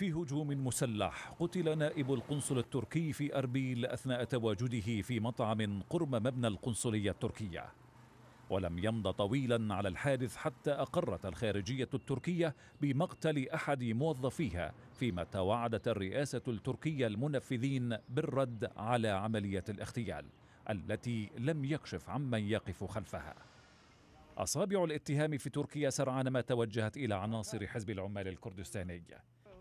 في هجوم مسلح قتل نائب القنصل التركي في أربيل أثناء تواجده في مطعم قرب مبنى القنصلية التركية ولم يمض طويلا على الحادث حتى أقرت الخارجية التركية بمقتل أحد موظفيها فيما توعدت الرئاسة التركية المنفذين بالرد على عملية الاغتيال التي لم يكشف عمن يقف خلفها أصابع الاتهام في تركيا سرعان ما توجهت إلى عناصر حزب العمال الكردستاني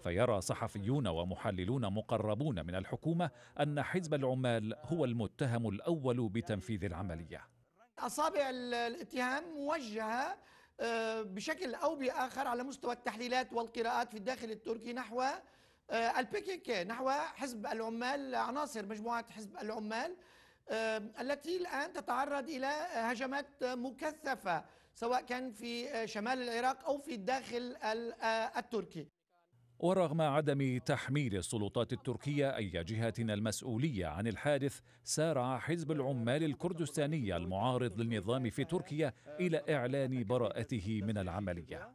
فيرى صحفيون ومحللون مقربون من الحكومة أن حزب العمال هو المتهم الأول بتنفيذ العملية أصابع الاتهام موجهة آه، بشكل أو بآخر على مستوى التحليلات والقراءات في الداخل التركي نحو آه، البيكيك نحو حزب العمال عناصر مجموعة حزب العمال آه، التي الآن تتعرض إلى هجمات مكثفة سواء كان في شمال العراق أو في الداخل التركي ورغم عدم تحميل السلطات التركية أي جهة المسؤولية عن الحادث سارع حزب العمال الكردستاني المعارض للنظام في تركيا إلى إعلان براءته من العملية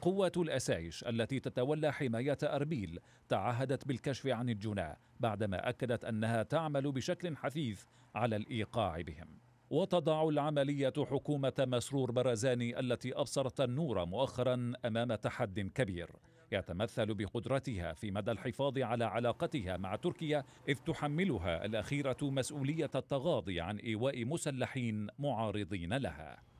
قوات الأسايش التي تتولى حماية أربيل تعهدت بالكشف عن الجناة بعدما أكدت أنها تعمل بشكل حثيث على الإيقاع بهم وتضع العملية حكومة مسرور برزاني التي أبصرت النور مؤخرا أمام تحد كبير يتمثل بقدرتها في مدى الحفاظ على علاقتها مع تركيا إذ تحملها الأخيرة مسؤولية التغاضي عن إيواء مسلحين معارضين لها